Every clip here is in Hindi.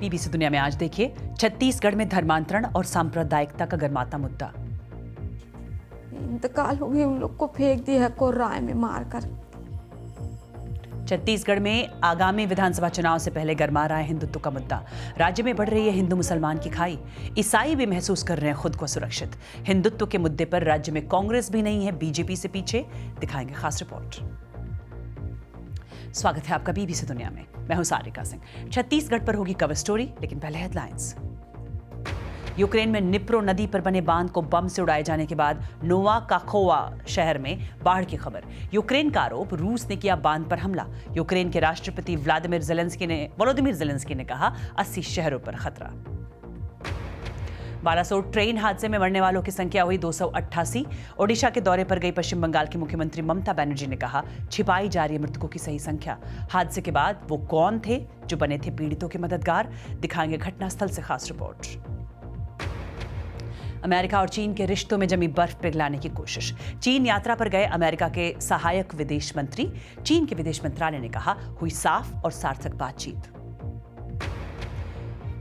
बीबीसी दुनिया में आज देखिए छत्तीसगढ़ में धर्मांतरण और सांप्रदायिकता का गर्माता मुद्दा इंतकाल हो गई उन लोग को फेंक दिया है कोर्राय में मारकर छत्तीसगढ़ में आगामी विधानसभा चुनाव से पहले गरमा रहा है हिंदुत्व का मुद्दा राज्य में बढ़ रही है हिंदू मुसलमान की खाई ईसाई भी महसूस कर रहे हैं खुद को सुरक्षित हिंदुत्व के मुद्दे पर राज्य में कांग्रेस भी नहीं है बीजेपी से पीछे दिखाएंगे खास रिपोर्ट स्वागत है आपका बीबीसी दुनिया में मैं हूं सारिका सिंह छत्तीसगढ़ पर होगी कवर स्टोरी लेकिन पहले हेडलाइंस यूक्रेन में निप्रो नदी पर बने बांध को बम से उड़ाए जाने के बाद नोवा काखोवा शहर में बाढ़ की खबर यूक्रेन का आरोप रूस ने किया बांध पर हमला यूक्रेन के राष्ट्रपति व्लादिमिर जेलेंस्की ने वोलोदिमिर जेलेंस्की ने कहा अस्सी शहरों पर खतरा बालासोट ट्रेन हादसे में मरने वालों की संख्या हुई दो ओडिशा के दौरे पर गई पश्चिम बंगाल की मुख्यमंत्री ममता बनर्जी ने कहा छिपाई जा रही मृतकों की सही संख्या हादसे के बाद वो कौन थे जो बने थे पीड़ितों के मददगार दिखाएंगे घटनास्थल से खास रिपोर्ट अमेरिका और चीन के रिश्तों में जमी बर्फ पिघलाने की कोशिश चीन यात्रा पर गए अमेरिका के सहायक विदेश मंत्री चीन के विदेश मंत्रालय ने कहा हुई साफ और सार्थक बातचीत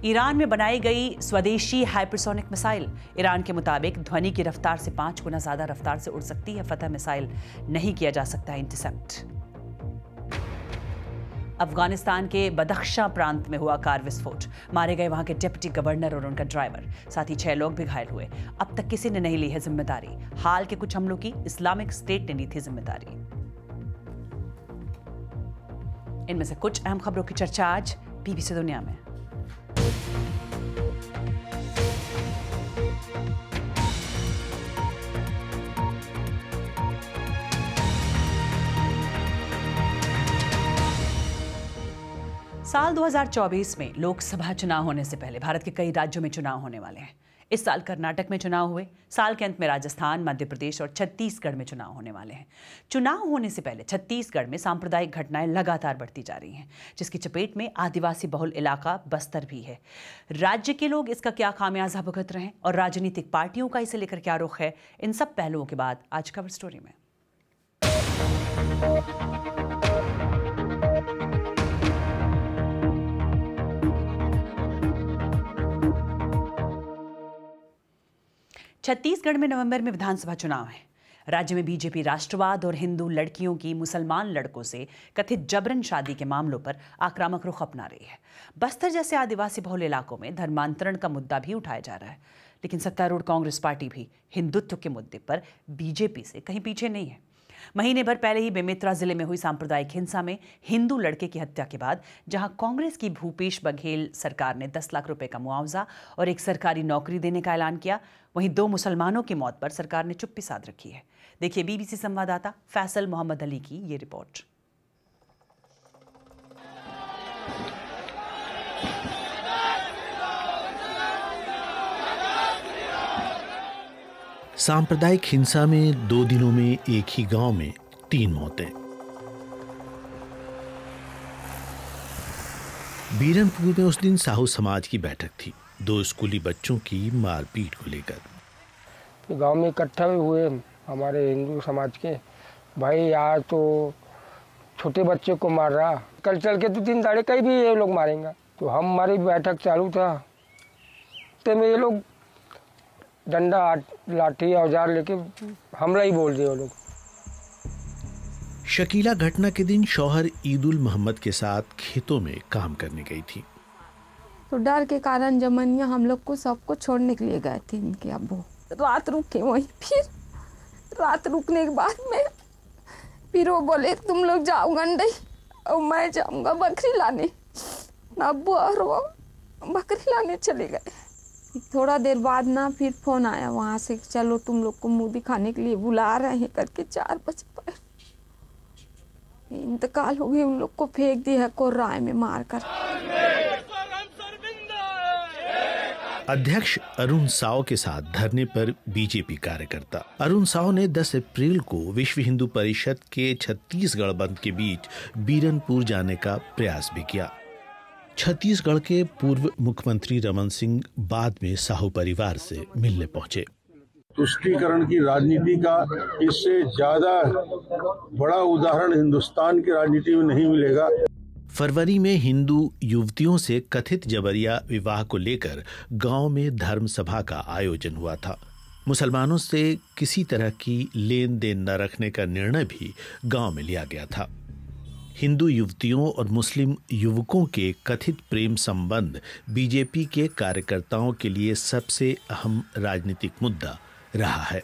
ईरान में बनाई गई स्वदेशी हाइपरसोनिक मिसाइल ईरान के मुताबिक ध्वनि की रफ्तार से पांच गुना ज्यादा रफ्तार से उड़ सकती है फतह मिसाइल नहीं किया जा सकता इंटरसेप्ट अफगानिस्तान के बदख्शा प्रांत में हुआ कार विस्फोट मारे गए वहां के डिप्टी गवर्नर और उनका ड्राइवर साथ ही छह लोग भी घायल हुए अब तक किसी ने नहीं ली है जिम्मेदारी हाल के कुछ हमलों की इस्लामिक स्टेट ने ली थी जिम्मेदारी इनमें से कुछ अहम खबरों की चर्चा आज पीबीसी दुनिया में साल 2024 में लोकसभा चुनाव होने से पहले भारत के कई राज्यों में चुनाव होने वाले हैं इस साल कर्नाटक में चुनाव हुए साल के अंत में राजस्थान मध्य प्रदेश और छत्तीसगढ़ में चुनाव होने वाले हैं चुनाव होने से पहले छत्तीसगढ़ में सांप्रदायिक घटनाएं लगातार बढ़ती जा रही हैं जिसकी चपेट में आदिवासी बहुल इलाका बस्तर भी है राज्य के लोग इसका क्या खामियाजा भुगत रहे हैं और राजनीतिक पार्टियों का इसे लेकर क्या रुख है इन सब पहलुओं के बाद आज खबर स्टोरी में छत्तीसगढ़ में नवंबर में विधानसभा चुनाव है राज्य में बीजेपी राष्ट्रवाद और हिंदू लड़कियों की मुसलमान लड़कों से कथित जबरन शादी के मामलों पर आक्रामक रुख अपना रही है बस्तर जैसे आदिवासी बहुल इलाकों में धर्मांतरण का मुद्दा भी उठाया जा रहा है लेकिन सत्तारूढ़ कांग्रेस पार्टी भी हिंदुत्व के मुद्दे पर बीजेपी से कहीं पीछे नहीं है महीने भर पहले ही बेमित्रा जिले में हुई सांप्रदायिक हिंसा में हिंदू लड़के की हत्या के बाद जहां कांग्रेस की भूपेश बघेल सरकार ने 10 लाख रुपए का मुआवजा और एक सरकारी नौकरी देने का ऐलान किया वहीं दो मुसलमानों की मौत पर सरकार ने चुप्पी साध रखी है देखिए बीबीसी संवाददाता फैसल मोहम्मद अली की ये रिपोर्ट सांप्रदायिक हिंसा में दो दिनों में एक ही गांव में तीन मौतें बीरनपुर में उस दिन साहू समाज की बैठक थी दो स्कूली बच्चों की मारपीट को लेकर तो गांव में इकट्ठा हुए हमारे हिंदू समाज के भाई आज तो छोटे बच्चे को मार रहा कल चल के तो तीन दाड़े कहीं भी ये लोग मारेंगे तो हम हमारी बैठक चालू था तो मैं ये लोग डंडा लाठी औजार लेके हमला ही बोल दिए वो लोग शकीला घटना के दिन शौहर ईदुल मोहम्मद के साथ खेतों में काम करने गई थी तो डर के कारण जमनिया हम लोग को सबको छोड़ने के लिए गए थे इनके अबू रात रुके वहीं फिर रात रुकने के बाद में फिर वो बोले तुम लोग जाओ गंडई और मैं जाऊंगा बकरी लाने अबू और वो बकरी लाने चले गए थोड़ा देर बाद ना फिर फोन आया वहाँ से चलो तुम लोग को मुंह दिखाने के लिए बुला रहे हैं करके चार बजे पर इंतकाल हो गई उन लोग को फेंक दिया है कोर्राय में कर अध्यक्ष अरुण साव के साथ धरने पर बीजेपी कार्यकर्ता अरुण साव ने 10 अप्रैल को विश्व हिंदू परिषद के छत्तीसगढ़ बंद के बीच बीरनपुर जाने का प्रयास भी किया छत्तीसगढ़ के पूर्व मुख्यमंत्री रमन सिंह बाद में साहू परिवार से मिलने पहुंचे तुष्टिकरण की राजनीति का इससे ज्यादा बड़ा उदाहरण हिंदुस्तान की राजनीति में नहीं मिलेगा फरवरी में हिंदू युवतियों से कथित जबरिया विवाह को लेकर गांव में धर्म सभा का आयोजन हुआ था मुसलमानों से किसी तरह की लेन देन न रखने का निर्णय भी गांव में लिया गया था हिंदू युवतियों और मुस्लिम युवकों के कथित प्रेम संबंध बीजेपी के कार्यकर्ताओं के लिए सबसे अहम राजनीतिक मुद्दा रहा है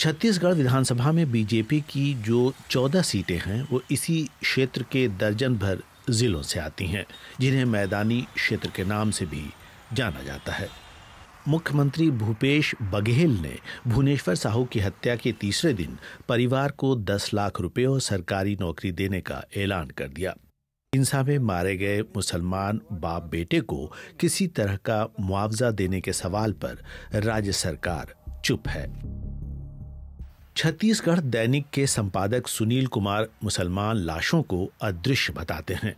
छत्तीसगढ़ विधानसभा में बीजेपी की जो चौदह सीटें हैं वो इसी क्षेत्र के दर्जन भर ज़िलों से आती हैं जिन्हें मैदानी क्षेत्र के नाम से भी जाना जाता है मुख्यमंत्री भूपेश बघेल ने भुवनेश्वर साहू की हत्या के तीसरे दिन परिवार को 10 लाख रुपए और सरकारी नौकरी देने का ऐलान कर दिया हिंसा में मारे गए मुसलमान बाप बेटे को किसी तरह का मुआवजा देने के सवाल पर राज्य सरकार चुप है छत्तीसगढ़ दैनिक के संपादक सुनील कुमार मुसलमान लाशों को अदृश्य बताते हैं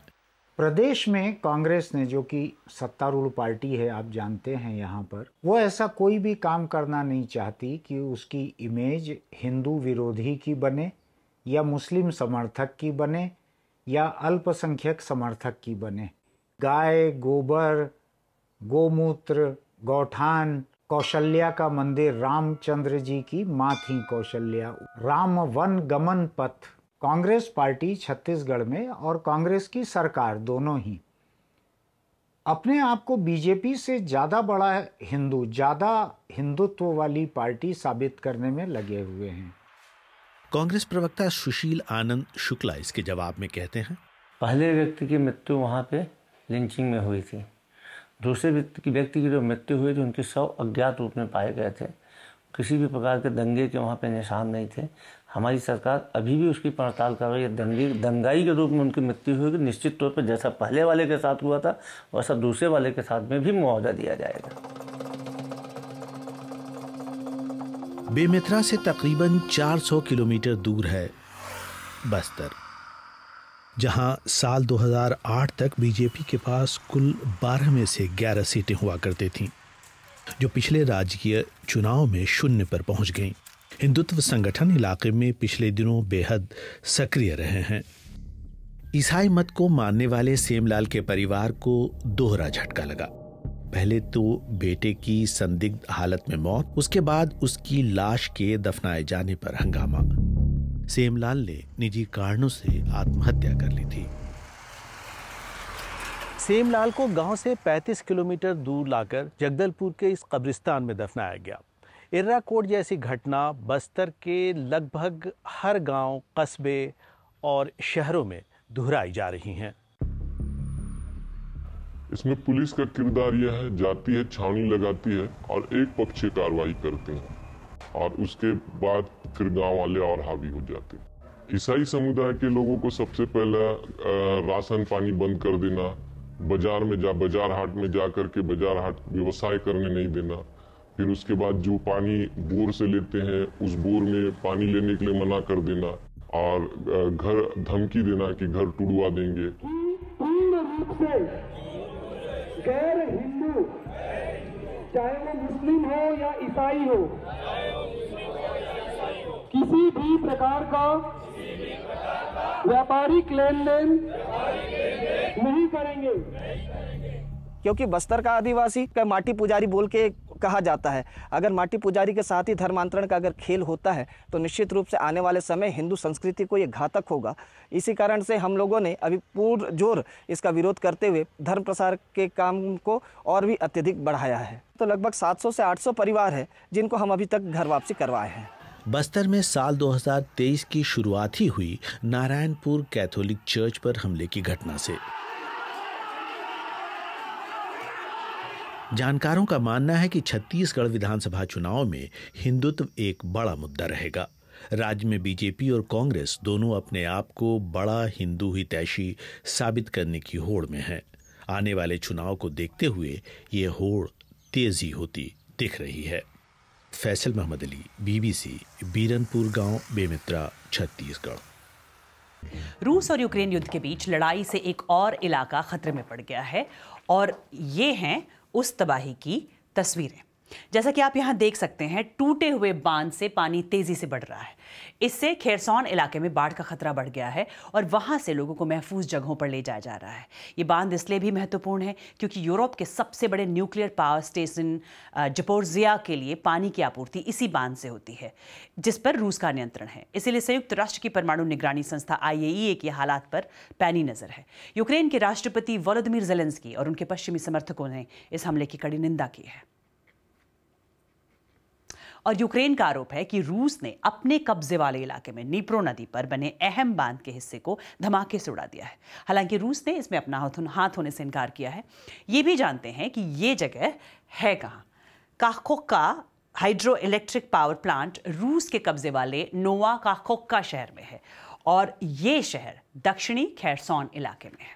प्रदेश में कांग्रेस ने जो कि सत्तारूढ़ पार्टी है आप जानते हैं यहाँ पर वो ऐसा कोई भी काम करना नहीं चाहती कि उसकी इमेज हिंदू विरोधी की बने या मुस्लिम समर्थक की बने या अल्पसंख्यक समर्थक की बने गाय गोबर गोमूत्र गौठान कौशल्या का मंदिर रामचंद्र जी की माँ थी कौशल्या राम वन गमन पथ कांग्रेस पार्टी छत्तीसगढ़ में और कांग्रेस की सरकार दोनों ही अपने आप को बीजेपी से ज़्यादा बड़ा हिंदू ज़्यादा हिंदुत्व वाली पार्टी साबित करने में लगे हुए हैं कांग्रेस प्रवक्ता सुशील आनंद शुक्ला इसके जवाब में कहते हैं पहले व्यक्ति की मृत्यु वहाँ पे लिंचिंग में हुई थी दूसरे व्यक्ति की जो मृत्यु हुई थी उनके सौ अज्ञात रूप में पाए गए थे किसी भी प्रकार के दंगे के वहाँ पे निशान नहीं थे हमारी सरकार अभी भी उसकी पड़ताल कर रही है दंगी दंगाई के रूप में उनकी मृत्यु होगी निश्चित तौर पर जैसा पहले वाले के साथ हुआ था वैसा दूसरे वाले के साथ में भी मुआवजा दिया जाएगा बेमित्रा से तकरीबन 400 किलोमीटर दूर है बस्तर जहां साल 2008 तक बीजेपी के पास कुल 12 में से 11 सीटें हुआ करती थीं जो पिछले राजकीय चुनाव में शून्य पर पहुंच गईं हिंदुत्व संगठन इलाके में पिछले दिनों बेहद सक्रिय रहे हैं ईसाई मत को मानने वाले सेमलाल के परिवार को दोहरा झटका लगा पहले तो बेटे की संदिग्ध हालत में मौत उसके बाद उसकी लाश के दफनाए जाने पर हंगामा सेमलाल ने निजी कारणों से आत्महत्या कर ली थी सेमलाल को गांव से 35 किलोमीटर दूर लाकर जगदलपुर के इस कब्रिस्तान में दफनाया गया इर्राकोट जैसी घटना बस्तर के लगभग हर गांव, कस्बे और शहरों में दोहराई जा रही हैं इसमें पुलिस का किरदार यह है जाती है छावनी लगाती है और एक पक्षीय कार्रवाई करते हैं और उसके बाद फिर गांव वाले और हावी हो जाते हैं ईसाई समुदाय के लोगों को सबसे पहले राशन पानी बंद कर देना बाजार में जा बाजार हाट में जा करके बाजार हाट व्यवसाय करने नहीं देना फिर उसके बाद जो पानी बोर से लेते हैं उस बोर में पानी लेने के लिए मना कर देना और घर धमकी देना कि घर टुड़वा देंगे गैर हिंदू चाहे वो मुस्लिम हो या ईसाई हो किसी भी प्रकार का व्यापारिक लेन देन नहीं करेंगे क्योंकि बस्तर का आदिवासी का माटी पुजारी बोल के कहा जाता है अगर माटी पुजारी के साथ ही धर्मांतरण का अगर खेल होता है तो निश्चित रूप से आने वाले समय हिंदू संस्कृति को ये घातक होगा इसी कारण से हम लोगों ने अभी पूर्ण जोर इसका विरोध करते हुए धर्म प्रसार के काम को और भी अत्यधिक बढ़ाया है तो लगभग 700 से 800 परिवार है जिनको हम अभी तक घर वापसी करवाए हैं बस्तर में साल 2023 की शुरुआत ही हुई नारायणपुर कैथोलिक चर्च पर हमले की घटना से जानकारों का मानना है कि छत्तीसगढ़ विधानसभा चुनाव में हिंदुत्व एक बड़ा मुद्दा रहेगा राज्य में बीजेपी और कांग्रेस दोनों अपने आप को बड़ा हिंदू हितैषी साबित करने की होड़ में है आने वाले चुनाव को देखते हुए ये होड़ तेजी होती दिख रही है फैसल मोहम्मद अली बीबीसी बीरनपुर गांव बेमित्रा छत्तीसगढ़ रूस और यूक्रेन युद्ध के बीच लड़ाई से एक और इलाका खतरे में पड़ गया है और ये हैं उस तबाही की तस्वीरें जैसा कि आप यहां देख सकते हैं टूटे हुए बांध से पानी तेजी से बढ़ रहा है इससे खेरसौन इलाके में बाढ़ का खतरा बढ़ गया है और वहां से लोगों को महफूज जगहों पर ले जाया जा रहा है ये बांध इसलिए भी महत्वपूर्ण है क्योंकि यूरोप के सबसे बड़े न्यूक्लियर पावर स्टेशन जपोर्जिया के लिए पानी की आपूर्ति इसी बांध से होती है जिस पर रूस का नियंत्रण है इसीलिए संयुक्त राष्ट्र की परमाणु निगरानी संस्था आई के हालात पर पैनी नजर है यूक्रेन के राष्ट्रपति वोलोदिमिर जेलेंस्की और उनके पश्चिमी समर्थकों ने इस हमले की कड़ी निंदा की है और यूक्रेन का आरोप है कि रूस ने अपने कब्जे वाले इलाके में नीप्रो नदी पर बने अहम बांध के हिस्से को धमाके से उड़ा दिया है हालांकि रूस ने इसमें अपना हाथ होने से इनकार किया है ये भी जानते हैं कि ये जगह है कहाँ Kakhovka hydro electric power plant रूस के कब्जे वाले नोवा काखोक्का शहर में है और ये शहर दक्षिणी खैरसौन इलाके में है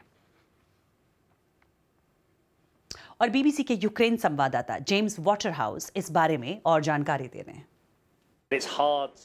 और बीबीसी के यूक्रेन संवाददाता जेम्स वाटरहाउस इस बारे में और जानकारी दे रहे हैं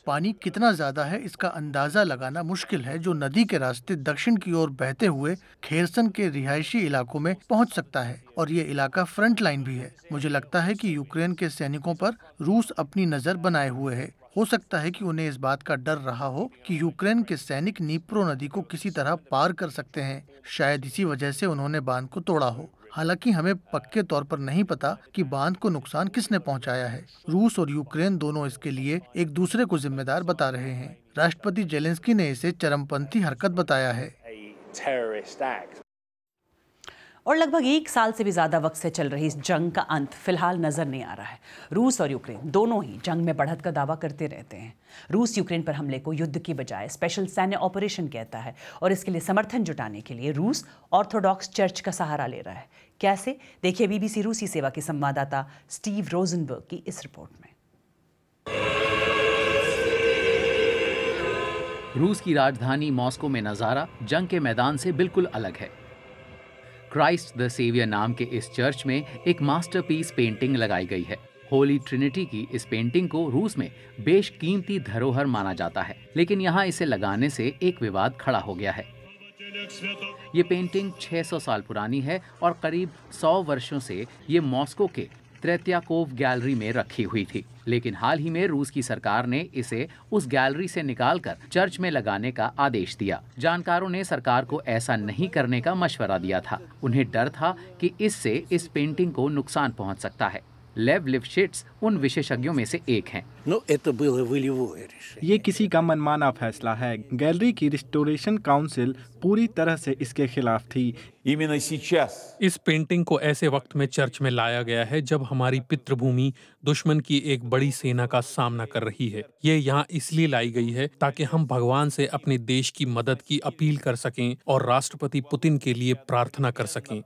पानी कितना ज्यादा है इसका अंदाजा लगाना मुश्किल है जो नदी के रास्ते दक्षिण की ओर बहते हुए खेरसन के रिहायशी इलाकों में पहुंच सकता है और ये इलाका फ्रंट लाइन भी है मुझे लगता है कि यूक्रेन के सैनिकों पर रूस अपनी नजर बनाए हुए है हो सकता है कि उन्हें इस बात का डर रहा हो कि यूक्रेन के सैनिक नीप्रो नदी को किसी तरह पार कर सकते हैं शायद इसी वजह से उन्होंने बांध को तोड़ा हो हालांकि हमें पक्के तौर पर नहीं पता कि बांध को नुकसान किसने पहुंचाया है रूस और यूक्रेन दोनों इसके लिए एक दूसरे को जिम्मेदार बता रहे हैं राष्ट्रपति जेलेंस्की ने इसे चरमपंथी हरकत बताया है और लगभग एक साल से भी ज्यादा वक्त से चल रही इस जंग का अंत फिलहाल नजर नहीं आ रहा है रूस और यूक्रेन दोनों ही जंग में बढ़त का दावा करते रहते हैं रूस यूक्रेन पर हमले को युद्ध की बजाय स्पेशल सैन्य ऑपरेशन कहता है और इसके लिए समर्थन जुटाने के लिए रूस ऑर्थोडॉक्स चर्च का सहारा ले रहा है कैसे देखिए बीबीसी रूसी सेवा के संवाददाता स्टीव रोजनबर्ग की इस रिपोर्ट में रूस की राजधानी मॉस्को में नज़ारा जंग के मैदान से बिल्कुल अलग है क्राइस्ट द सेवियर नाम के इस चर्च में एक मास्टरपीस पेंटिंग लगाई गई है होली ट्रिनिटी की इस पेंटिंग को रूस में बेशकीमती धरोहर माना जाता है लेकिन यहाँ इसे लगाने से एक विवाद खड़ा हो गया है ये पेंटिंग 600 साल पुरानी है और करीब 100 वर्षों से ये मॉस्को के त्रेत्याकोव गैलरी में रखी हुई थी लेकिन हाल ही में रूस की सरकार ने इसे उस गैलरी से निकालकर चर्च में लगाने का आदेश दिया जानकारों ने सरकार को ऐसा नहीं करने का मशवरा दिया था उन्हें डर था कि इससे इस पेंटिंग को नुकसान पहुंच सकता है लेव लिफ्टिट्स उन विशेषज्ञों में से एक हैं ये किसी का मनमाना फैसला है गैलरी की रिस्टोरेशन काउंसिल पूरी तरह से इसके खिलाफ थी इस पेंटिंग को ऐसे वक्त में चर्च में लाया गया है जब हमारी पितृभूमि दुश्मन की एक बड़ी सेना का सामना कर रही है ये यहाँ इसलिए लाई गई है ताकि हम भगवान से अपने देश की मदद की अपील कर सकें और राष्ट्रपति पुतिन के लिए प्रार्थना कर सकें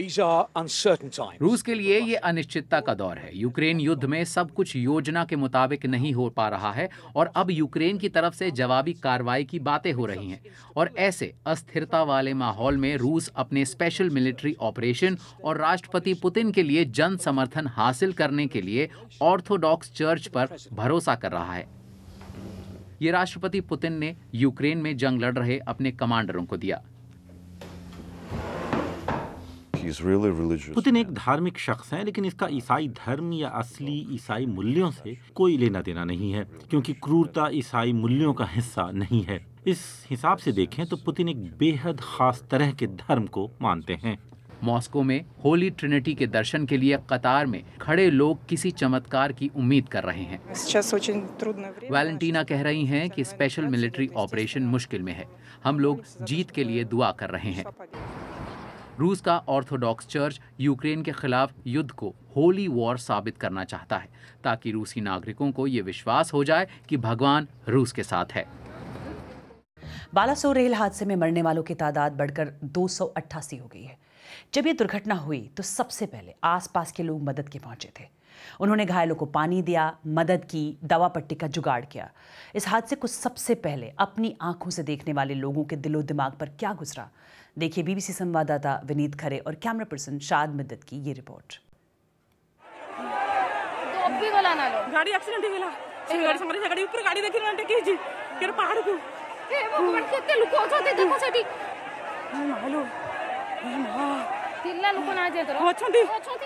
रूस के लिए ये अनिश्चितता का दौर है यूक्रेन युद्ध में सब कुछ योजना के मुताबिक नहीं हो पा रहा है और अब यूक्रेन की तरफ से जवाबी कार्रवाई की बातें हो रही हैं और ऐसे अस्थिरता वाले माहौल में रूस अपने स्पेशल मिलिट्री ऑपरेशन और राष्ट्रपति पुतिन के लिए जन समर्थन हासिल करने के लिए ऑर्थोडॉक्स चर्च पर भरोसा कर रहा है ये राष्ट्रपति पुतिन ने यूक्रेन में जंग लड़ रहे अपने कमांडरों को दिया पुतिन एक धार्मिक शख्स हैं लेकिन इसका ईसाई धर्म या असली ईसाई मूल्यों से कोई लेना देना नहीं है क्योंकि क्रूरता ईसाई मूल्यों का हिस्सा नहीं है इस हिसाब से देखें तो पुतिन एक बेहद खास तरह के धर्म को मानते हैं मॉस्को में होली ट्रिनिटी के दर्शन के लिए कतार में खड़े लोग किसी चमत्कार की उम्मीद कर रहे हैं वैलेंटीना कह रही हैं कि स्पेशल मिलिट्री ऑपरेशन मुश्किल में है हम लोग जीत के लिए दुआ कर रहे हैं रूस का ऑर्थोडॉक्स चर्च यूक्रेन के खिलाफ युद्ध को होली वॉर साबित करना चाहता है ताकि रूसी नागरिकों को ये विश्वास हो जाए कि भगवान रूस के साथ है बालासोर रेल हादसे में मरने वालों की तादाद बढ़कर दो हो गई है जब यह दुर्घटना हुई तो सबसे पहले आसपास के लोग मदद के पहुंचे थे उन्होंने घायलों को पानी दिया मदद की दवा पट्टी का जुगाड़ किया इस हादसे को सबसे पहले अपनी आंखों से देखने वाले लोगों के दिलो दिमाग पर क्या गुजरा देखिए बीबीसी संवाददाता विनीत खरे और कैमरा पर्सन शाद मदद की ये रिपोर्ट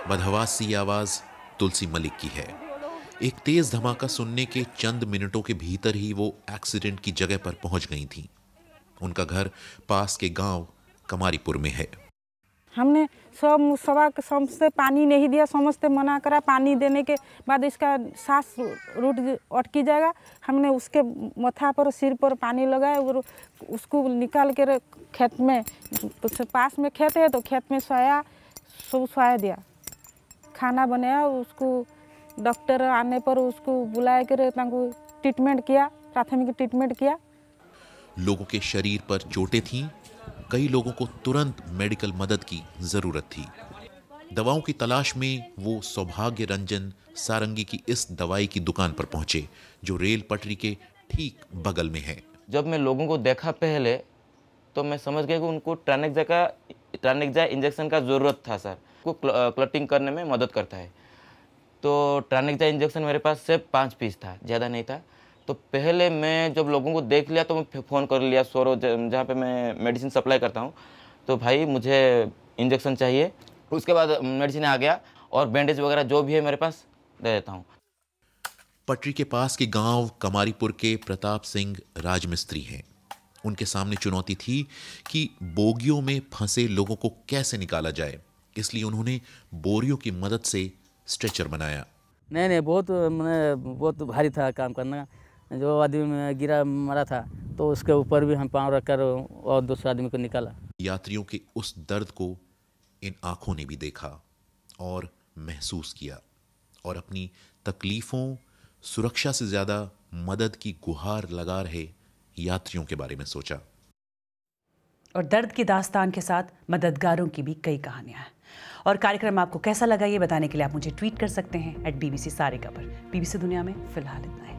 बदहवास सी आवाज तुलसी मलिक की है एक तेज धमाका सुनने के चंद मिनटों के भीतर ही वो एक्सीडेंट की जगह पर पहुंच गई थी उनका घर पास के गांव कमारीपुर में है हमने सब सवा समझते पानी नहीं दिया समझते मना करा पानी देने के बाद इसका सांस रूट अटकी जाएगा हमने उसके मथा पर सिर पर पानी लगाया और उसको निकाल कर खेत में पास में खेत है तो खेत में सोया सब सोया दिया खाना बनाया उसको डॉक्टर आने पर उसको बुलाए कर ट्रीटमेंट किया प्राथमिक ट्रीटमेंट किया लोगों के शरीर पर चोटें थीं कई लोगों को तुरंत मेडिकल मदद की ज़रूरत थी दवाओं की तलाश में वो सौभाग्य रंजन सारंगी की इस दवाई की दुकान पर पहुंचे जो रेल पटरी के ठीक बगल में है जब मैं लोगों को देखा पहले तो मैं समझ गया कि उनको ट्रानेक्जा का ट्रानेक्जा इंजेक्शन का ज़रूरत था सर को क्लटिंग करने में मदद करता है तो ट्रानिकजा इंजेक्शन मेरे पास सिर्फ पाँच पीस था ज़्यादा नहीं था तो पहले मैं जब लोगों को देख लिया तो मैं फ़ोन कर लिया सोरो जहाँ पे मैं मेडिसिन सप्लाई करता हूँ तो भाई मुझे इंजेक्शन चाहिए उसके बाद मेडिसिन आ गया और बैंडेज वगैरह जो भी है मेरे पास दे देता हूँ पटरी के पास के गांव कमारीपुर के प्रताप सिंह राजमिस्त्री हैं उनके सामने चुनौती थी कि बोगियों में फंसे लोगों को कैसे निकाला जाए इसलिए उन्होंने बोरियो की मदद से स्ट्रेचर बनाया नहीं नहीं बहुत मैंने बहुत भारी था काम करना जो आदमी गिरा मरा था तो उसके ऊपर भी हम पाँव रखकर और दूसरे आदमी को निकाला यात्रियों के उस दर्द को इन आँखों ने भी देखा और महसूस किया और अपनी तकलीफ़ों सुरक्षा से ज़्यादा मदद की गुहार लगा रहे यात्रियों के बारे में सोचा और दर्द की दास्तान के साथ मददगारों की भी कई कहानियां हैं और कार्यक्रम आपको कैसा लगा ये बताने के लिए आप मुझे ट्वीट कर सकते हैं एट बी बी सी का पर बी बी सी दुनिया में फिलहाल इतना है